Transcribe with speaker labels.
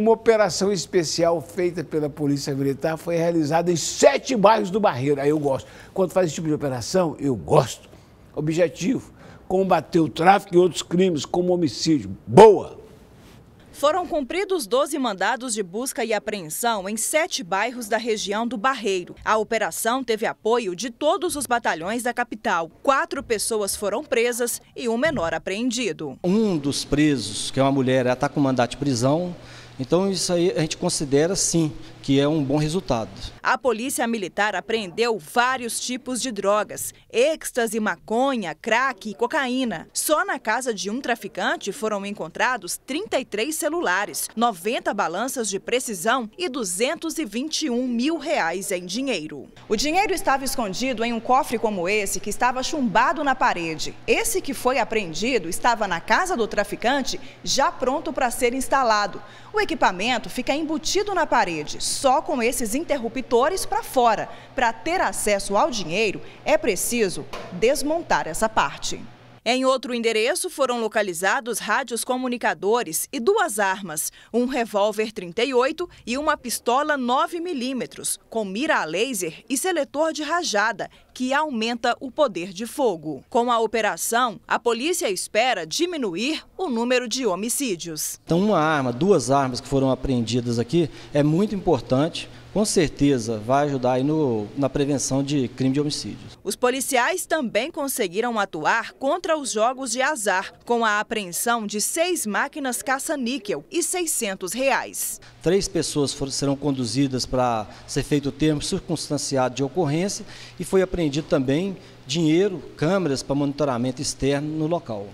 Speaker 1: Uma operação especial feita pela Polícia Militar foi realizada em sete bairros do Barreiro. Aí eu gosto. Quando faz esse tipo de operação, eu gosto. Objetivo: combater o tráfico e outros crimes, como homicídio. Boa!
Speaker 2: Foram cumpridos 12 mandados de busca e apreensão em sete bairros da região do Barreiro. A operação teve apoio de todos os batalhões da capital. Quatro pessoas foram presas e um menor apreendido.
Speaker 3: Um dos presos, que é uma mulher, ela está com mandato de prisão. Então isso aí a gente considera sim que é um bom resultado.
Speaker 2: A polícia militar apreendeu vários tipos de drogas, êxtase, maconha, crack e cocaína. Só na casa de um traficante foram encontrados 33 celulares, 90 balanças de precisão e 221 mil reais em dinheiro. O dinheiro estava escondido em um cofre como esse, que estava chumbado na parede. Esse que foi apreendido estava na casa do traficante já pronto para ser instalado. O equipamento fica embutido na parede, só com esses interruptores para fora. Para ter acesso ao dinheiro, é preciso desmontar essa parte. Em outro endereço foram localizados rádios comunicadores e duas armas, um revólver 38 e uma pistola 9 milímetros, com mira a laser e seletor de rajada, que aumenta o poder de fogo. Com a operação, a polícia espera diminuir o número de homicídios.
Speaker 3: Então, uma arma, duas armas que foram apreendidas aqui é muito importante com certeza vai ajudar aí no, na prevenção de crime de homicídios.
Speaker 2: Os policiais também conseguiram atuar contra os jogos de azar, com a apreensão de seis máquinas caça-níquel e 600 reais.
Speaker 3: Três pessoas foram, serão conduzidas para ser feito o termo circunstanciado de ocorrência e foi apreendido também dinheiro, câmeras para monitoramento externo no local.